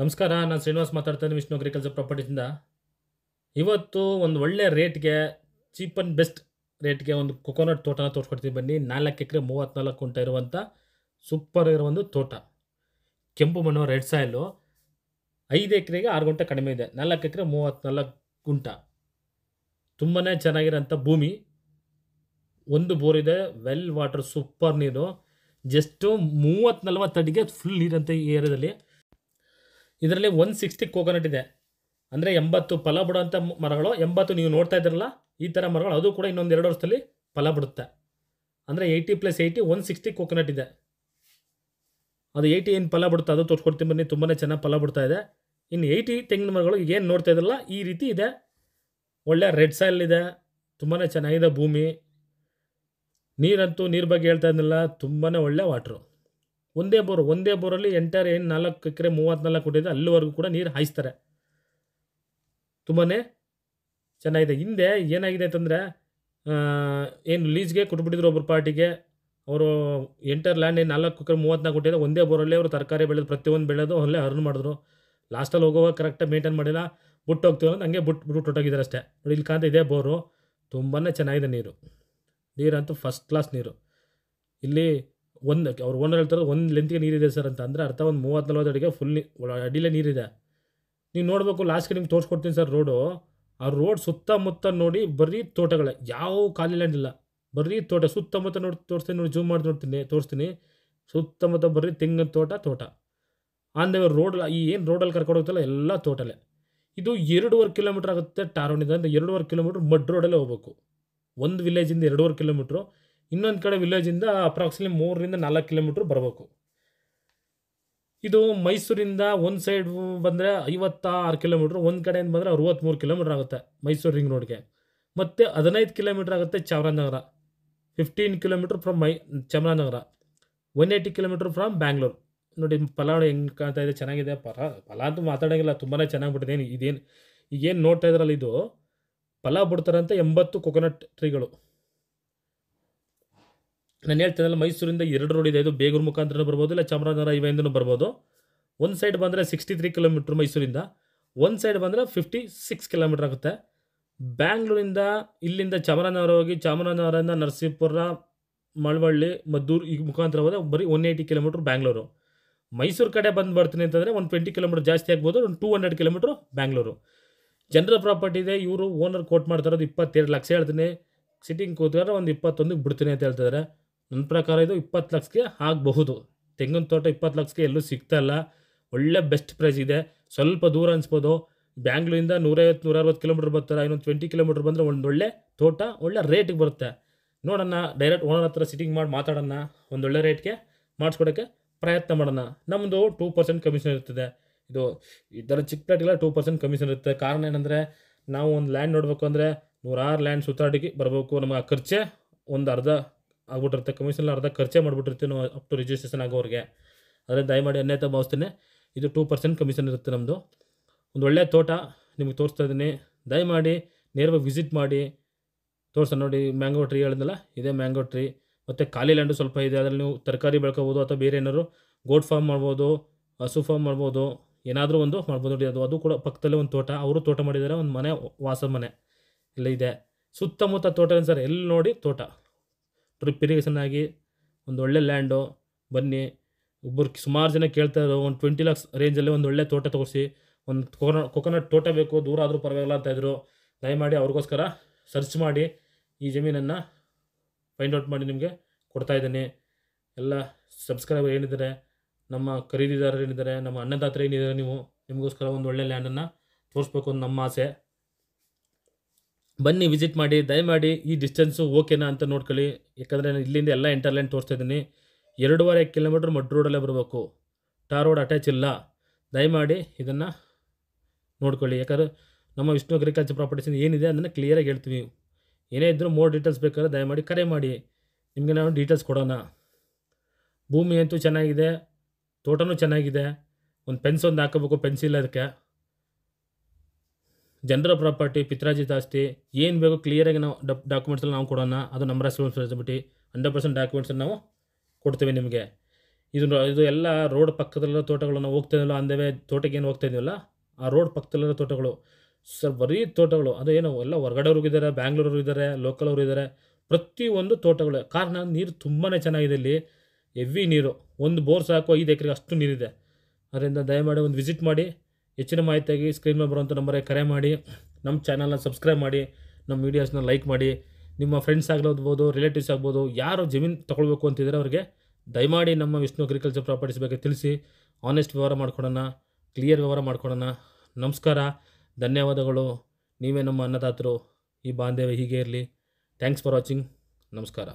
ನಮಸ್ಕಾರ ನಾನು ಶ್ರೀನಿವಾಸ್ ಮಾತಾಡ್ತೇನೆ ವಿಷ್ಣು ಅಗ್ರಿಕಲ್ಚರ್ ಪ್ರಾಪರ್ಟಿಯಿಂದ ಇವತ್ತು ಒಂದು ಒಳ್ಳೆ ರೇಟ್ಗೆ ಚೀಪ್ ಆ್ಯಂಡ್ ಬೆಸ್ಟ್ ರೇಟ್ಗೆ ಒಂದು ಕೊಕೊನಟ್ ತೋಟನ ತೋರಿಸ್ಕೊಡ್ತೀವಿ ಬನ್ನಿ ನಾಲ್ಕು ಎಕರೆ ಮೂವತ್ತ್ನಾಲ್ಕು ಕುಂಟ ಇರುವಂಥ ಸೂಪರ್ ಇರೋ ಒಂದು ತೋಟ ಕೆಂಪು ಮಣ್ಣು ರೆಡ್ ಸಾಯಿಲು ಐದು ಎಕರೆಗೆ ಆರು ಗುಂಟೆ ಕಡಿಮೆ ಇದೆ ನಾಲ್ಕು ಎಕರೆ ಮೂವತ್ತ್ನಾಲ್ಕು ಗುಂಟ ತುಂಬಾ ಚೆನ್ನಾಗಿರೋಂಥ ಭೂಮಿ ಒಂದು ಬೋರ್ ಇದೆ ವೆಲ್ ವಾಟರ್ ಸೂಪರ್ ನೀರು ಜಸ್ಟು ಮೂವತ್ತು ನಲ್ವತ್ತು ಅಡಿಗೆ ಫುಲ್ ನೀರಂತ ಈ ಏರಿಯಾದಲ್ಲಿ ಇದರಲ್ಲಿ ಒನ್ ಸಿಕ್ಸ್ಟಿ ಕೋಕೋನಟ್ ಇದೆ ಅಂದರೆ ಎಂಬತ್ತು ಫಲ ಬಿಡುವಂಥ ಮರಗಳು ಎಂಬತ್ತು ನೀವು ನೋಡ್ತಾ ಇದ್ದೀರಲ್ಲ ಈ ಥರ ಮರಗಳು ಅದು ಕೂಡ ಇನ್ನೊಂದು ಎರಡು ವರ್ಷದಲ್ಲಿ ಫಲ ಬಿಡುತ್ತೆ ಅಂದರೆ eighty plus eighty one sixty coconut ಇದೆ ಅದು ಏಯ್ಟಿ ಏನು ಫಲ ಬಿಡುತ್ತೆ ಅದು ತೋರಿಸ್ಕೊಡ್ತೀನಿ ಬನ್ನಿ ತುಂಬಾ ಚೆನ್ನಾಗಿ ಫಲ ಬಿಡ್ತಾ ಇದೆ ಇನ್ನು ಏಯ್ಟಿ ತೆಂಗಿನ ಮರಗಳು ಏನು ನೋಡ್ತಾ ಇದ್ರಲ್ಲ ಈ ರೀತಿ ಇದೆ ಒಳ್ಳೆ ರೆಡ್ ಸಾಯಿಲ್ ಇದೆ ತುಂಬಾ ಚೆನ್ನಾಗಿದೆ ಭೂಮಿ ನೀರಂತೂ ನೀರು ಬಗ್ಗೆ ಹೇಳ್ತಾ ಇದ್ದಿಲ್ಲ ತುಂಬಾ ಒಳ್ಳೆ ವಾಟ್ರು ಒಂದೇ ಬೋರು ಒಂದೇ ಬೋರಲ್ಲಿ ಎಂಟರ್ ಏನು ನಾಲ್ಕು ಎಕರೆ ಮೂವತ್ತ್ನಾಲ್ಕು ಕೊಟ್ಟಿದೆ ಅಲ್ಲಿವರೆಗೂ ಕೂಡ ನೀರು ಹಾಯಿಸ್ತಾರೆ ತುಂಬಾ ಚೆನ್ನಾಗಿದೆ ಹಿಂದೆ ಏನಾಗಿದೆ ಅಂತಂದರೆ ಏನು ಲೀಸ್ಗೆ ಕೊಟ್ಬಿಟ್ಟಿದ್ರು ಒಬ್ಬರು ಪಾರ್ಟಿಗೆ ಅವರು ಎಂಟರ್ ಲ್ಯಾಂಡ್ ಏನು ನಾಲ್ಕು ಎಕರೆ ಮೂವತ್ತ್ನಾಲ್ಕು ಕೊಟ್ಟಿದೆ ಒಂದೇ ಬೋರಲ್ಲಿ ಅವರು ತರಕಾರಿ ಬೆಳೆದು ಪ್ರತಿಯೊಂದು ಬೆಳೆದು ಅಲ್ಲೇ ಅರ್ನ್ ಮಾಡಿದ್ರು ಲಾಸ್ಟಲ್ಲಿ ಹೋಗೋವಾಗ ಕರೆಕ್ಟಾಗಿ ಮೇಂಟೈನ್ ಮಾಡಿಲ್ಲ ಬುಟ್ಟು ಅಂದ್ರೆ ಹಂಗೆ ಬುಟ್ಟು ಬಿಟ್ಟು ಹೊಟ್ಟೋಗಿದ್ದಾರೆ ಅಷ್ಟೇ ನೋಡಿ ಇಲ್ಲಿ ಕಾಂತ ಇದೆ ಬೋರು ತುಂಬಾ ಚೆನ್ನಾಗಿದೆ ನೀರು ನೀರಂತೂ ಫಸ್ಟ್ ಕ್ಲಾಸ್ ನೀರು ಇಲ್ಲಿ ಒಂದು ಅವ್ರು ಓನರ್ ಹೇಳ್ತಾರೆ ಒಂದು ಲೆಂತ್ಗೆ ನೀರಿದೆ ಸರ್ ಅಂತ ಅಂದರೆ ಅರ್ಥ ಒಂದು ಮೂವತ್ತು ನಲ್ವತ್ತು ಅಡಿಗೆ ಫುಲ್ ಅಡಿಲೇ ನೀರಿದೆ ನೀವು ನೋಡಬೇಕು ಲಾಸ್ಟ್ಗೆ ನಿಮ್ಗೆ ತೋರಿಸ್ಕೊಡ್ತೀನಿ ಸರ್ ರೋಡು ಆ ರೋಡ್ ಸುತ್ತಮುತ್ತ ನೋಡಿ ಬರೀ ತೋಟಗಳೇ ಯಾವ ಖಾಲಿ ಲ್ಯಾಂಡ್ ಇಲ್ಲ ಬರೀ ತೋಟ ಸುತ್ತಮುತ್ತ ನೋಡಿ ತೋರಿಸ್ತೀನಿ ನೋಡಿ ಜೂಮ್ ಮಾಡಿ ನೋಡ್ತೀನಿ ತೋರಿಸ್ತೀನಿ ಸುತ್ತಮುತ್ತ ಬರೀ ತೆಂಗಿನ ತೋಟ ತೋಟ ಆಂದವೇ ರೋಡ್ ಈ ಏನು ರೋಡಲ್ಲಿ ಕರ್ಕೊಂಡು ಹೋಗ್ತಲ್ಲ ಎಲ್ಲ ತೋಟಲೇ ಇದು ಎರಡೂವರೆ ಕಿಲೋಮೀಟ್ರ್ ಆಗುತ್ತೆ ಟಾರೋನಿಂದ ಅಂದರೆ ಎರಡೂವರೆ ಕಿಲೋಮೀಟ್ರ್ ಮಡ್ ರೋಡಲ್ಲೇ ಹೋಗ್ಬೇಕು ಒಂದು ವಿಲೇಜಿಂದ ಎರಡೂವರೆ ಕಿಲೋಮೀಟ್ರು ಇನ್ನೊಂದು ಕಡೆ ವಿಲೇಜಿಂದ ಅಪ್ರಾಕ್ಸಿಲಿ ಮೂರರಿಂದ ನಾಲ್ಕು ಕಿಲೋಮೀಟ್ರ್ ಬರಬೇಕು ಇದು ಮೈಸೂರಿಂದ ಒಂದು ಸೈಡ್ ಬಂದರೆ ಐವತ್ತಾರು ಕಿಲೋಮೀಟ್ರ್ ಒಂದು ಕಡೆಯಿಂದ ಬಂದರೆ ಅರುವತ್ತ್ಮೂರು ಕಿಲೋಮೀಟ್ರ್ ಆಗುತ್ತೆ ಮೈಸೂರು ರಿಂಗ್ ರೋಡ್ಗೆ ಮತ್ತು ಹದಿನೈದು ಕಿಲೋಮೀಟ್ರ್ ಆಗುತ್ತೆ Chamarajanagar fifteen kilometre from my Chamarajanagar one eighty kilometre from Bangalore ನೋಡಿ ಪಲಾವ್ ಹೆಂಗೆ ಕಾಣ್ತಾ ಇದೆ ಚೆನ್ನಾಗಿದೆ ಪಲ ಪಲಾ ಅಂತೂ ಮಾತಾಡೋಂಗಿಲ್ಲ ತುಂಬಾ ಚೆನ್ನಾಗಿ ಬಿಟ್ಟಿದೆ ಏನು ಇದೇನು ಈಗೇನು ನೋಡ್ತಾ ಇದ್ರಲ್ಲ ಇದು ಪಲಾವ್ ಬಿಡ್ತಾರಂತೆ ಎಂಬತ್ತು ಕೊಕೊನಟ್ ಟ್ರೀಗಳು ನಾನು ಅಲ್ಲ ಮೈಸೂರಿಂದ ಎರಡು ರೋಡ್ ಇದೆ ಇದು ಬೇಗೂರು ಮುಖಾಂತರ ಬರ್ಬೋದು ಇಲ್ಲ ಚಾಮರಾಜನಗರ ಇವೆಂದೂ ಬರ್ಬೋದು ಒಂದು ಸೈಡ್ ಬಂದರೆ ಸಿಕ್ಸ್ಟಿ ತ್ರೀ ಕಿಲೋಮೀಟ್ರ್ ಮೈಸೂರಿಂದ ಒಂದು ಸೈಡ್ ಬಂದರೆ ಫಿಫ್ಟಿ ಸಿಕ್ಸ್ ಕಿಲೋಮೀಟ್ರ್ ಆಗುತ್ತೆ ಬ್ಯಾಂಗ್ಳೂರಿಂದ ಇಲ್ಲಿಂದ ಚಾಮರಾಜನಗರ ಹೋಗಿ ಚಾಮರಾಜನಗರದಿಂದ ನರಸೀಪುರ ಮಳವಳ್ಳಿ ಮದ್ದೂರು ಈಗ ಮುಖಾಂತರ ಹೋದರೆ ಬರೀ one eighty kilometre Bangalore Mysore ಕಡೆ ಬಂದು ಬರ್ತೀನಿ ಅಂತಂದರೆ ಒಂದು ಟ್ವೆಂಟಿ ಕಿಲೋಮೀಟ್ರ್ ಜಾಸ್ತಿ ಆಗ್ಬೋದು ಒಂದು two hundred kilometre Bangalore general property ಇದೆ ಇವರು ಓನರ್ ಕೋಟ್ ಮಾಡ್ತಾರೋದು ಇಪ್ಪತ್ತೆರಡು ಲಕ್ಷ ಹೇಳ್ತೀನಿ ಸಿಟಿಂಗ್ ಕೂತ್ಕೊಂಡ್ರೆ ಒಂದು ಇಪ್ಪತ್ತೊಂದಕ್ಕೆ ಬಿಡ್ತೀನಿ ಅಂತ ಹೇಳ್ತಿದ್ದಾರೆ ನನ್ನ ಪ್ರಕಾರ ಇದು ಇಪ್ಪತ್ತು ಲಕ್ಷಕ್ಕೆ ಆಗಬಹುದು ತೆಂಗಿನ ತೋಟ ಇಪ್ಪತ್ತು ಲಕ್ಷಕ್ಕೆ ಎಲ್ಲೂ ಸಿಗ್ತಾಯಿಲ್ಲ ಒಳ್ಳೆ ಬೆಸ್ಟ್ ಪ್ರೈಸ್ ಇದೆ ಸ್ವಲ್ಪ ದೂರ ಅನಿಸ್ಬೋದು ಬ್ಯಾಂಗ್ಳೂರಿಂದ ನೂರೈವತ್ತು ಅರವತ್ತು ಕಿಲೋಮೀಟ್ರ್ ಬರ್ತಾರೆ ಇನ್ನೊಂದು ಟ್ವೆಂಟಿ ಕಿಲೋಮೀಟ್ರ್ ಬಂದರೆ ಒಂದೊಳ್ಳೆ ತೋಟ ಒಳ್ಳೆ ರೇಟಿಗೆ ಬರುತ್ತೆ ನೋಡೋಣ ಡೈರೆಕ್ಟ್ ಓನರ್ ಹತ್ರ ಸಿಟ್ಟಿಂಗ್ ಮಾಡಿ ಮಾತಾಡೋಣ ಒಂದೊಳ್ಳೆ ರೇಟ್ಗೆ ಮಾಡಿಸ್ಕೊಡೋಕ್ಕೆ ಪ್ರಯತ್ನ ಮಾಡೋಣ ನಮ್ಮದು ಟೂ ಪರ್ಸೆಂಟ್ ಕಮಿಷನ್ ಇರ್ತದೆ ಇದು ಈ ಥರ ಚಿಕ್ಕ ಪ್ಲಾಟಿಗೆಲ್ಲ ಟೂ ಪರ್ಸೆಂಟ್ ಕಮಿಷನ್ ಇರುತ್ತೆ ಕಾರಣ ಏನಂದರೆ ನಾವು ಒಂದು ಲ್ಯಾಂಡ್ ನೋಡಬೇಕು ಅಂದರೆ ನೂರಾರು ಲ್ಯಾಂಡ್ ಸುತ್ತಾಡಿಗೆ ಬರಬೇಕು ನಮಗೆ ಆ ಖರ್ಚೆ ಒಂದು ಅರ್ಧ ಆಗ್ಬಿಟ್ಟಿರುತ್ತೆ ಕಮಿಷನ್ ಅರ್ಧ ಖರ್ಚೆ ಮಾಡಿಬಿಟ್ಟಿರ್ತೀವಿ ಅಪ್ ಟು ರಿಜಿಸ್ಟ್ರೇಷನ್ ಆಗೋರಿಗೆ ಅದರಿಂದ ದಯಮಾಡಿ ಅನ್ಯತಾ ಭಾವಿಸ್ತೀನಿ ಇದು ಟೂ ಪರ್ಸೆಂಟ್ ಕಮಿಷನ್ ಇರುತ್ತೆ ನಮ್ಮದು ಒಂದು ಒಳ್ಳೆಯ ತೋಟ ನಿಮಗೆ ತೋರಿಸ್ತಾ ಇದ್ದೀನಿ ದಯಮಾಡಿ ನೇರವಾಗಿ ವಿಸಿಟ್ ಮಾಡಿ ತೋರಿಸ ನೋಡಿ ಮ್ಯಾಂಗೋ ಟ್ರೀ ಹೇಳಿದ್ನಲ್ಲ ಇದೇ ಮ್ಯಾಂಗೋ ಟ್ರೀ ಮತ್ತು ಖಾಲಿ ಲ್ಯಾಂಡು ಸ್ವಲ್ಪ ಇದೆ ಅದರಲ್ಲಿ ನೀವು ತರಕಾರಿ ಬೆಳ್ಕೋಬೋದು ಅಥವಾ ಬೇರೆ ಏನಾದ್ರು ಗೋಟ್ ಫಾರ್ಮ್ ಮಾಡ್ಬೋದು ಹಸು ಫಾರ್ಮ್ ಮಾಡ್ಬೋದು ಏನಾದರೂ ಒಂದು ಮಾಡ್ಬೋದು ನೋಡಿ ಅದು ಅದು ಕೂಡ ಪಕ್ಕದಲ್ಲೇ ಒಂದು ತೋಟ ಅವರು ತೋಟ ಮಾಡಿದ್ದಾರೆ ಒಂದು ಮನೆ ವಾಸದ ಮನೆ ಇಲ್ಲ ಇದೆ ಸುತ್ತಮುತ್ತ ತೋಟ ಸರ್ ಎಲ್ಲಿ ನೋಡಿ ತೋಟ ಇರಿಗೇಷನ್ ಆಗಿ ಒಂದು ಒಳ್ಳೆ ಲ್ಯಾಂಡು ಬನ್ನಿ ಒಬ್ಬರು ಸುಮಾರು ಜನ ಕೇಳ್ತಾ ಇದ್ದರು ಒಂದು ಟ್ವೆಂಟಿ ಲ್ಯಾಕ್ಸ್ ರೇಂಜಲ್ಲಿ ಒಂದು ಒಳ್ಳೆ ತೋಟ ತೋರಿಸಿ ಒಂದು ಕೊಕೊನ ಕೊಕೊನಟ್ ತೋಟ ಬೇಕು ದೂರ ಆದರೂ ಪರವಾಗಿಲ್ಲ ಅಂತ ಇದ್ದರು ದಯಮಾಡಿ ಅವ್ರಿಗೋಸ್ಕರ ಸರ್ಚ್ ಮಾಡಿ ಈ ಜಮೀನನ್ನು ಫೈಂಡ್ ಔಟ್ ಮಾಡಿ ನಿಮಗೆ ಕೊಡ್ತಾಯಿದ್ದೀನಿ ಎಲ್ಲ ಸಬ್ಸ್ಕ್ರೈಬರ್ ಏನಿದ್ದಾರೆ ನಮ್ಮ ಖರೀದಿದಾರರು ಏನಿದ್ದಾರೆ ನಮ್ಮ ಅನ್ನದಾತ್ರ ಏನಿದ್ದಾರೆ ನೀವು ನಿಮಗೋಸ್ಕರ ಒಂದು ಒಳ್ಳೆ ಲ್ಯಾಂಡನ್ನು ತೋರಿಸ್ಬೇಕು ಅಂತ ನಮ್ಮ ಆಸೆ ಬನ್ನಿ ವಿಸಿಟ್ ಮಾಡಿ ದಯಮಾಡಿ ಈ ಡಿಸ್ಟೆನ್ಸು ಓಕೆನಾ ಅಂತ ನೋಡ್ಕೊಳ್ಳಿ ಯಾಕಂದರೆ ನಾನು ಇಲ್ಲಿಂದ ಎಲ್ಲ ಇಂಟರ್ಲೈನ್ ತೋರಿಸ್ತಾ ಇದ್ದೀನಿ ಎರಡೂವರೆ ಕಿಲೋಮೀಟ್ರ್ ಮಡ್ ರೋಡಲ್ಲೇ ಬರಬೇಕು ಟಾರ್ ರೋಡ್ ಅಟ್ಯಾಚ್ ಇಲ್ಲ ದಯಮಾಡಿ ಇದನ್ನು ನೋಡ್ಕೊಳ್ಳಿ ಯಾಕಂದರೆ ನಮ್ಮ ವಿಷ್ಣು ಅಗ್ರಿಕಲ್ಚರ್ ಪ್ರಾಪರ್ಟೀಸಿಂದ ಏನಿದೆ ಅದನ್ನು ಕ್ಲಿಯರಾಗಿ ಹೇಳ್ತೀವಿ ಏನೇ ಇದ್ದರೂ ಮೋರ್ ಡೀಟೇಲ್ಸ್ ಬೇಕಾದ್ರೆ ದಯಮಾಡಿ ಕರೆ ಮಾಡಿ ನಿಮಗೆ ನಾವು ಡೀಟೇಲ್ಸ್ ಕೊಡೋಣ ಭೂಮಿ ಅಂತೂ ಚೆನ್ನಾಗಿದೆ ತೋಟನೂ ಚೆನ್ನಾಗಿದೆ ಒಂದು ಪೆನ್ಸ್ ಒಂದು ಹಾಕೋಬೇಕು ಪೆನ್ಸಿಲ್ ಅದಕ್ಕೆ ಜನರ ಪ್ರಾಪರ್ಟಿ ಪಿತ್ರಾಜಿತ ಆಸ್ತಿ ಏನು ಬೇಕು ಕ್ಲಿಯರಾಗಿ ನಾವು ಡಪ್ ಡಾಕ್ಯುಮೆಂಟ್ಸಲ್ಲಿ ನಾವು ಕೊಡೋಣ ಅದು ನಮ್ಮ ರೆಸ್ಪಾನ್ಸಿಬಿಲಿಟಿ ಹಂಡ್ರೆಡ್ ಪರ್ಸೆಂಟ್ ಡಾಕ್ಯುಮೆಂಟ್ಸನ್ನು ನಾವು ಕೊಡ್ತೇವೆ ನಿಮಗೆ ಇದು ಇದು ಎಲ್ಲ ರೋಡ್ ಪಕ್ಕದಲ್ಲಿರೋ ತೋಟಗಳು ನಾವು ಹೋಗ್ತಾ ತೋಟಕ್ಕೆ ಏನು ಹೋಗ್ತಾ ಇದ್ದೀವಲ್ಲ ಆ ರೋಡ್ ಪಕ್ಕದಲ್ಲಿರೋ ತೋಟಗಳು ಸರ್ ಬರೀ ತೋಟಗಳು ಅದು ಏನು ಎಲ್ಲ ಹೊರಗಡೆಯವ್ರಿಗೂ ಇದ್ದಾರೆ ಬ್ಯಾಂಗ್ಳೂರವ್ರು ಇದ್ದಾರೆ ಲೋಕಲ್ ಅವರು ಇದ್ದಾರೆ ಪ್ರತಿಯೊಂದು ತೋಟಗಳು ಕಾರಣ ನೀರು ತುಂಬಾ ಚೆನ್ನಾಗಿದೆ ಇಲ್ಲಿ ಎವಿ ನೀರು ಒಂದು ಬೋರ್ ಸಾಕು ಐದು ಎಕರೆಗೆ ಅಷ್ಟು ನೀರಿದೆ ಅದರಿಂದ ದಯಮಾಡಿ ಒಂದು ವಿಸಿಟ್ ಮಾಡಿ ಹೆಚ್ಚಿನ ಮಾಹಿತಿಯಾಗಿ ಸ್ಕ್ರೀನ್ ಮೇಲೆ ಬರುವಂಥ ನಂಬರೇ ಕರೆ ಮಾಡಿ ನಮ್ಮ ಚಾನಲ್ನ ಸಬ್ಸ್ಕ್ರೈಬ್ ಮಾಡಿ ನಮ್ಮ ವೀಡಿಯೋಸ್ನ ಲೈಕ್ ಮಾಡಿ ನಿಮ್ಮ ಫ್ರೆಂಡ್ಸ್ ಆಗ್ಲಾಗ್ಬೋದು ರಿಲೇಟಿವ್ಸ್ ಆಗ್ಬೋದು ಯಾರು ಜಮೀನು ತೊಗೊಳ್ಬೇಕು ಅಂತಿದ್ದಾರೆ ಅವರಿಗೆ ದಯಮಾಡಿ ನಮ್ಮ ವಿಷ್ಣು ಅಗ್ರಿಕಲ್ಚರ್ ಪ್ರಾಪರ್ಟೀಸ್ ಬಗ್ಗೆ ತಿಳಿಸಿ ಆನೆಸ್ಟ್ ವ್ಯವಹಾರ ಮಾಡ್ಕೊಡೋಣ ಕ್ಲಿಯರ್ ವ್ಯವಹಾರ ಮಾಡ್ಕೊಡೋಣ ನಮಸ್ಕಾರ ಧನ್ಯವಾದಗಳು ನೀವೇ ನಮ್ಮ ಅನ್ನದಾತರು ಈ ಬಾಂಧವ್ಯ ಹೀಗೆ ಇರಲಿ ಥ್ಯಾಂಕ್ಸ್ ಫಾರ್ ವಾಚಿಂಗ್ ನಮಸ್ಕಾರ